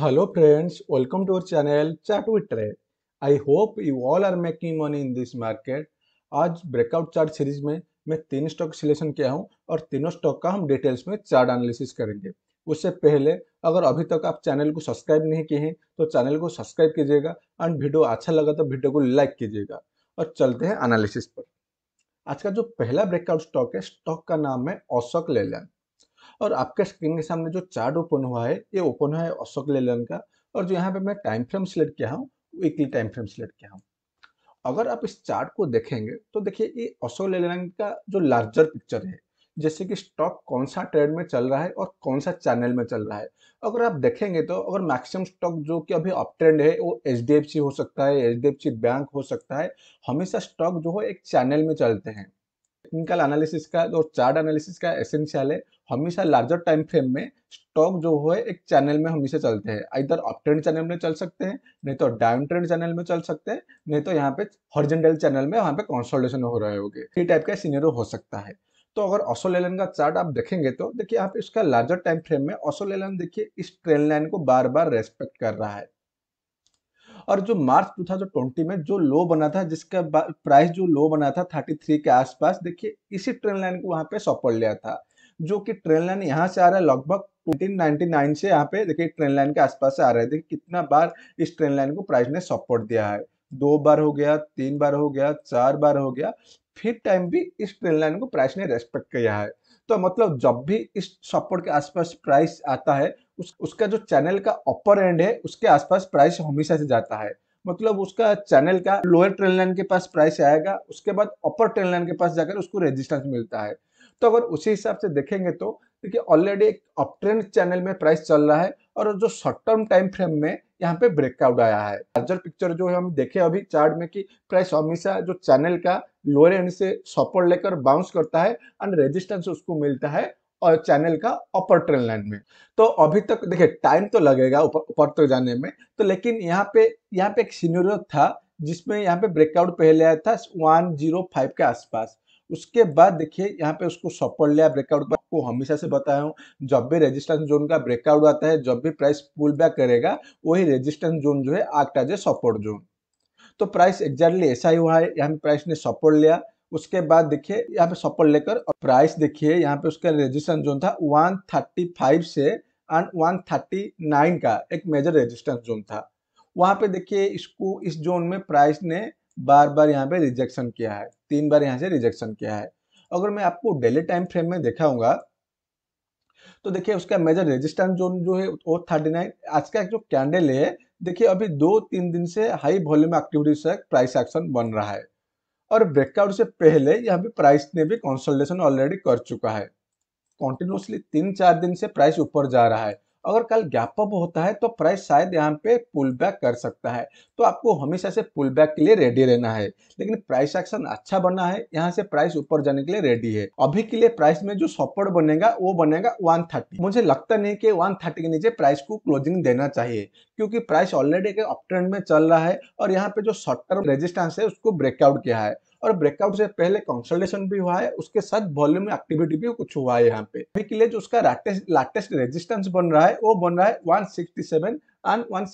hello friends welcome to our channel Chat with trade I hope you all are making money in this market आज breakout chart series में मैं तीन stock selection किया हूं और तीनों स्टॉक का हम डिटेल्स में चार्ट एनालिसिस करेंगे उससे पहले अगर अभी तक आप चैनल को सब्सक्राइब नहीं किए हैं तो चैनल को सब्सक्राइब कीजिएगा एंड वीडियो अच्छा लगा तो वीडियो को लाइक कीजिएगा और चलते हैं एनालिसिस पर आज का जो पहला ब्रेकआउट स्टॉक है स्टॉक का नाम है अशोक लेलैंड और आपके स्क्रीन के सामने जो चार्ट ओपन हुआ है ये ओपन हुआ है अशोक लेलन का और जो यहाँ पे मैं टाइम फ्रेम सिलेक्ट किया हूँ वीकली टाइम फ्रेम सिलेक्ट किया हूँ अगर आप इस चार्ट को देखेंगे तो देखिए ये अशोक लेलन का जो लार्जर पिक्चर है जैसे कि स्टॉक कौन सा ट्रेड में चल रहा है और कौन सा चैनल में चल रहा है अगर आप देखेंगे तो अगर मैक्सिमम स्टॉक जो कि अभी अप ट्रेंड है वो एच हो सकता है एच बैंक हो सकता है हमेशा स्टॉक जो है एक चैनल में चलते हैं टेक्निकल एनालिसिस का जो चार्ट एनालिसिस का एसेंशियल है हमेशा लार्जर टाइम फ्रेम में स्टॉक जो है एक चैनल में हमेशा चलते हैं इधर अप ट्रेंड चैनल में चल सकते हैं नहीं तो डाउन ट्रेंड चैनल में चल सकते हैं नहीं तो यहाँ पे हॉर्जेंटल चैनल में वहाँ पे कॉन्सल्टेशन हो रहे होंगे ये टाइप का सीनियर हो सकता है तो अगर एलन का चार्ट आप देखेंगे तो देखिए आप इसका लार्जर टाइम फ्रेम में एलन देखिए इस ट्रेन लाइन को बार बार रेस्पेक्ट कर रहा है और जो मार्च टू ट्वेंटी में जो लो बना था जिसका प्राइस जो लो बना था 33 के आसपास देखिए इसी ट्रेन लाइन को वहां पे सौंपड़ लिया था जो कि ट्रेन लाइन यहाँ से आ रहा है लगभग 1999 से यहाँ पे देखिए ट्रेन लाइन के आसपास से आ रहा है देखिए कितना बार इस ट्रेन लाइन को प्राइस ने सपोर्ट दिया है दो बार हो गया तीन बार हो गया चार बार हो गया फिर टाइम भी इस ट्रेन लाइन को प्राइस ने रेस्पेक्ट किया है तो मतलब जब भी इस सपोर्ट के आसपास प्राइस आता है उस उसका जो चैनल का अपर एंड है उसके आसपास प्राइस हमेशा से जाता है मतलब उसका चैनल का लोअर ट्रेन लाइन के पास प्राइस आएगा उसके बाद अपर ट्रेन लाइन के पास जाकर उसको रेजिस्टेंस मिलता है तो अगर उसी हिसाब से देखेंगे तो देखिए ऑलरेडी एक अप ट्रेंड चैनल में प्राइस चल रहा है और जो शॉर्ट टर्म टाइम फ्रेम में यहाँ पे ब्रेकआउट आया है लार्जर पिक्चर जो है हम देखे अभी चार्ट में कि प्राइस हमेशा जो चैनल का लोअर एंड से सपोर्ट लेकर बाउंस करता है एंड रेजिस्टेंस उसको मिलता है और चैनल का अपर ट्रेन लाइन में तो अभी तक देखिए टाइम तो लगेगा ऊपर ऊपर तो तक जाने में तो लेकिन यहाँ पे यहाँ पे एक सीनोरियो था जिसमें यहाँ पे ब्रेकआउट पहले आया था वन जीरो फाइव के आसपास उसके बाद देखिए यहाँ पे उसको सपोर्ट लिया ब्रेकआउट को हमेशा से बताया हूँ जब भी रेजिस्टेंस जोन का ब्रेकआउट आता है जब भी प्राइस पुल बैक करेगा वही रेजिस्टेंस जोन जो है आग टाजे सपोर्ट जोन तो प्राइस एग्जैक्टली ऐसा ही हुआ है यहाँ पे प्राइस ने सपोर्ट लिया उसके बाद देखिए यहाँ पे सपोर्ट लेकर और प्राइस देखिए यहाँ पे उसका रेजिस्टेंस जोन था 135 से एंड 139 का एक मेजर रेजिस्टेंस जोन था वहाँ पे देखिए इसको इस जोन में प्राइस ने बार बार यहाँ पे रिजेक्शन किया है तीन बार यहाँ से रिजेक्शन किया है अगर मैं आपको डेली टाइम फ्रेम में देखाऊंगा तो देखिए उसका मेजर रेजिस्टेंस जोन जो है वो थर्टी नाइन आज का जो कैंडल है देखिए अभी दो तीन दिन से हाई वॉल्यूम एक्टिविटी से प्राइस एक्शन बन रहा है और ब्रेकआउट से पहले यहाँ पे प्राइस ने भी कंसोलिडेशन ऑलरेडी कर चुका है कॉन्टिन्यूसली तीन चार दिन से प्राइस ऊपर जा रहा है अगर कल गैप अप होता है तो प्राइस शायद यहाँ पे पुल बैक कर सकता है तो आपको हमेशा से पुल बैक के लिए रेडी रहना है लेकिन प्राइस एक्शन अच्छा बना है यहाँ से प्राइस ऊपर जाने के लिए रेडी है अभी के लिए प्राइस में जो सपोर्ट बनेगा वो बनेगा थर्टी मुझे लगता नहीं कि थर्टी के नीचे प्राइस को क्लोजिंग देना चाहिए क्योंकि प्राइस ऑलरेडी एक अप ट्रेंड में चल रहा है और यहाँ पे जो शॉर्ट टर्म रेजिस्टेंस है उसको ब्रेकआउट किया है और ब्रेकआउट से पहले कंसल्टेशन भी हुआ है उसके साथ वॉल्यूम एक्टिविटी भी कुछ हुआ है यहाँ पे अभी के लिए जो उसका लाटेस्ट रेजिस्टेंस बन रहा है वो बन रहा है वन एंड वन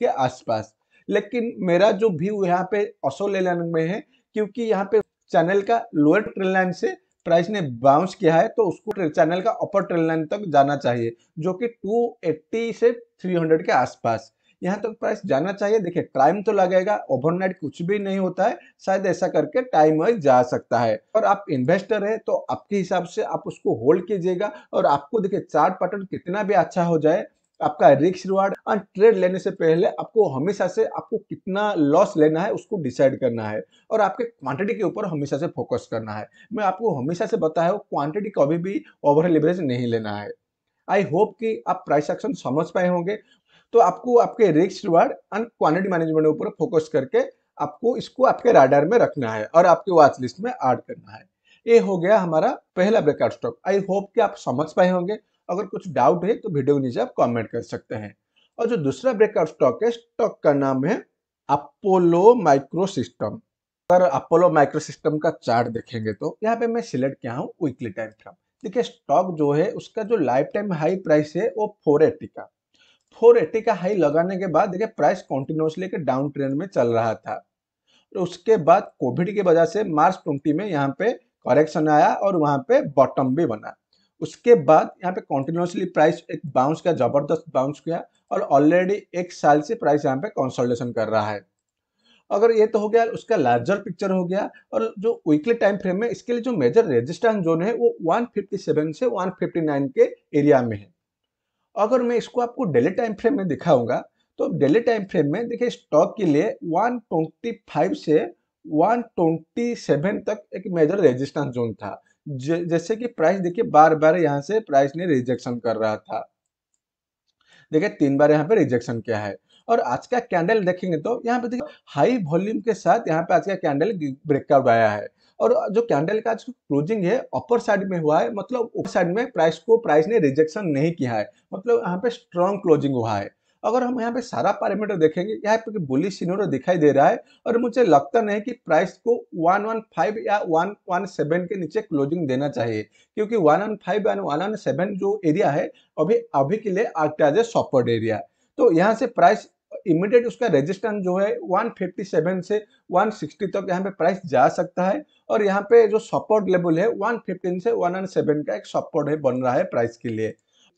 के आसपास लेकिन मेरा जो व्यू यहाँ पे असो लेन में है क्योंकि यहाँ पे चैनल का लोअर ट्रेन लाइन से प्राइस ने बाउंस किया है तो उसको चैनल का अपर ट्रेन लाइन तक जाना चाहिए जो कि 280 से 300 के आसपास यहाँ तक तो प्राइस जाना चाहिए देखिए टाइम तो लगेगा ओवरनाइट कुछ भी नहीं होता है शायद ऐसा करके टाइम वाइज जा सकता है और आप इन्वेस्टर है तो आपके हिसाब से आप उसको होल्ड कीजिएगा और आपको देखिए चार्ट पैटर्न कितना भी अच्छा हो जाए आपका रिक्स रिवार्ड और ट्रेड लेने से पहले आपको हमेशा से आपको कितना लॉस लेना है उसको डिसाइड करना है और आपके क्वांटिटी के ऊपर हमेशा से फोकस करना है मैं आपको हमेशा से बताया हूँ क्वांटिटी कभी भी ओवर लिवरेज नहीं लेना है आई होप कि आप प्राइस एक्शन समझ पाए होंगे तो आपको आपके रिक्स रिवार्ड एंड क्वांटिटी मैनेजमेंट के ऊपर फोकस करके आपको इसको आपके राडार में रखना है और आपके वॉच लिस्ट में ऐड करना है ये हो गया हमारा पहला ब्रेकआउट स्टॉक आई होप कि आप समझ पाए होंगे अगर कुछ डाउट है तो वीडियो नीचे आप कमेंट कर सकते हैं और जो दूसरा ब्रेकआउट स्टॉक है स्टॉक का नाम है अपोलो माइक्रो सिस्टम अगर अपोलो माइक्रो सिस्टम का चार्ट देखेंगे तो यहाँ पे मैं सिलेक्ट किया हूँ वीकली टाइम फ्रेम देखिए स्टॉक जो है उसका जो लाइफ टाइम हाई प्राइस है वो फोर का फोर एट्टी का हाई लगाने के बाद देखिए प्राइस कॉन्टिन्यूसली के डाउन ट्रेंड में चल रहा था तो उसके बाद कोविड की वजह से मार्च ट्वेंटी में यहाँ पे करेक्शन आया और वहाँ पे बॉटम भी बना उसके बाद यहाँ पे कॉन्टिन्यूसली प्राइस एक बाउंस किया जबरदस्त बाउंस किया और ऑलरेडी एक साल से प्राइस यहाँ पे कंसोलिडेशन कर रहा है अगर ये तो हो गया उसका लार्जर पिक्चर हो गया और जो वीकली टाइम फ्रेम में इसके लिए जो मेजर रेजिस्टेंस जोन है वो 157 से 159 के एरिया में है अगर मैं इसको आपको डेली टाइम फ्रेम में दिखाऊंगा तो डेली टाइम फ्रेम में देखिए स्टॉक के लिए 125 से 127 तक एक मेजर रेजिस्टेंस जोन था जैसे कि प्राइस देखिए बार बार यहाँ से प्राइस ने रिजेक्शन कर रहा था देखिए तीन बार यहाँ पे रिजेक्शन किया है और आज का कैंडल देखेंगे तो यहाँ पे देखिए हाई वॉल्यूम के साथ यहाँ पे आज का कैंडल ब्रेकआउट आया है और जो कैंडल का जो क्लोजिंग है अपर साइड में हुआ है मतलब ऊपर साइड में प्राइस को प्राइस ने रिजेक्शन नहीं किया है मतलब यहाँ पे स्ट्रॉन्ग क्लोजिंग हुआ है अगर हम यहाँ पे सारा पैरामीटर देखेंगे यहाँ पे बुलिस सीनोर दिखाई दे रहा है और मुझे लगता नहीं कि प्राइस को 115 या 117 के नीचे क्लोजिंग देना चाहिए क्योंकि 115 वन 117 जो एरिया है अभी अभी के लिए एक्ट एज ए एरिया तो यहाँ से प्राइस इमीडिएट उसका रेजिस्टेंस जो है 157 से 160 तक यहाँ पे प्राइस जा सकता है और यहाँ पे जो सपोर्ट लेवल है 115 से 107 का एक सपोर्ट है बन रहा है प्राइस के लिए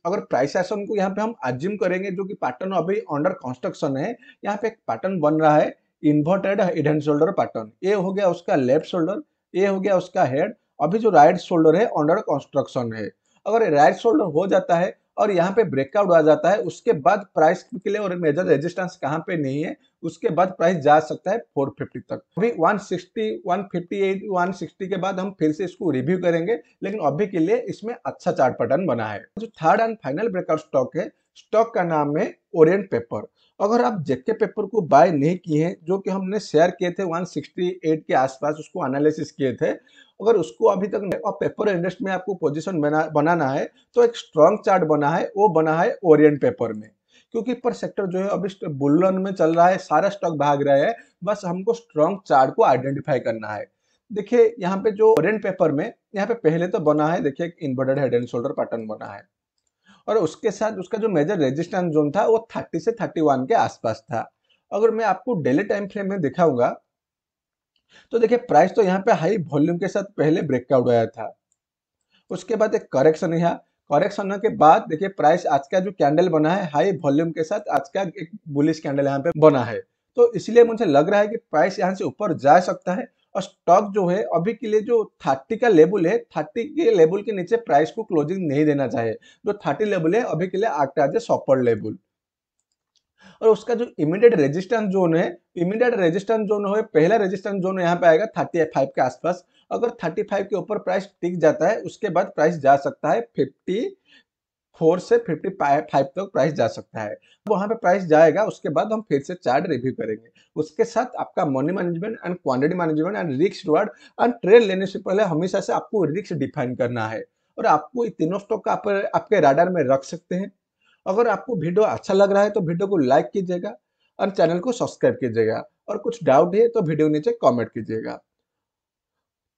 अगर प्राइस एक्शन को यहाँ पे हम अज्यूम करेंगे जो कि पैटर्न अभी अंडर कंस्ट्रक्शन है यहाँ पे एक पैटर्न बन रहा है inverted head and shoulder pattern ये हो गया उसका लेफ्ट शोल्डर ये हो गया उसका हेड अभी जो राइट शोल्डर है अंडर कंस्ट्रक्शन है अगर राइट शोल्डर हो जाता है और यहाँ पे ब्रेकआउट आ जाता है उसके बाद प्राइस के लिए और मेजर रेजिस्टेंस कहाँ पे नहीं है उसके बाद प्राइस जा सकता है 450 तक अभी 160, 158, 160 के बाद हम फिर से इसको रिव्यू करेंगे लेकिन अभी के लिए इसमें अच्छा चार्ट पैटर्न बना है जो third and final breakout stock है स्टॉक का नाम है ओरियंट पेपर अगर आप जेके पेपर को बाय नहीं किए हैं जो कि हमने शेयर किए थे 168 के आसपास उसको एनालिसिस किए थे अगर उसको अभी तक और पेपर इंडस्ट में आपको पोजीशन बना बनाना है तो एक स्ट्रांग चार्ट बना है वो बना है ओरियंट पेपर में क्योंकि पर सेक्टर जो है अभी बुल में चल रहा है सारा स्टॉक भाग रहा है बस हमको स्ट्रॉन्ग चार्ट को आइडेंटिफाई करना है देखिए यहाँ पे जो करेंट पेपर में यहाँ पे पहले तो बना है देखिए inverted head and shoulder pattern बना है और उसके साथ उसका जो मेजर रेजिस्टेंस जोन था वो 30 से 31 के आसपास था अगर मैं आपको डेली टाइम फ्रेम में दिखाऊंगा तो देखिए प्राइस तो यहाँ पे हाई वॉल्यूम के साथ पहले ब्रेकआउट आया था उसके बाद एक करेक्शन यहाँ करेक्शन होने के बाद देखिए प्राइस आज का जो कैंडल बना है हाई वॉल्यूम के साथ आज का एक बुलिश कैंडल यहाँ पे बना है तो इसलिए मुझे लग रहा है कि प्राइस यहाँ से ऊपर जा सकता है और स्टॉक जो है अभी के लिए जो थर्टी का लेबल है थर्टी के लेबल के नीचे प्राइस को क्लोजिंग नहीं देना चाहिए जो थर्टी लेबल है अभी के लिए आगे आज सॉपर लेबल और उसका जो इमीडिएट रेजिस्टेंस जोन है इमीडिएट रेजिस्टेंस जोन हो पहला रेजिस्टेंस जोन यहाँ पे आएगा थर्टी फाइव के आसपास अगर 35 के ऊपर प्राइस टिक जाता है उसके बाद प्राइस जा सकता है 54 से 55 तक तो प्राइस जा सकता है वहां पे प्राइस जाएगा उसके बाद हम फिर से चार्ट रिव्यू करेंगे उसके साथ आपका money management and quantity management and रिक्स रिवार्ड एंड ट्रेड लेने से पहले हमेशा से आपको रिक्स डिफाइन करना है और आपको ये तीनों स्टॉक का आप आपके राडार में रख सकते हैं अगर आपको वीडियो अच्छा लग रहा है तो वीडियो को लाइक कीजिएगा और चैनल को सब्सक्राइब कीजिएगा और कुछ डाउट है तो वीडियो नीचे कमेंट कीजिएगा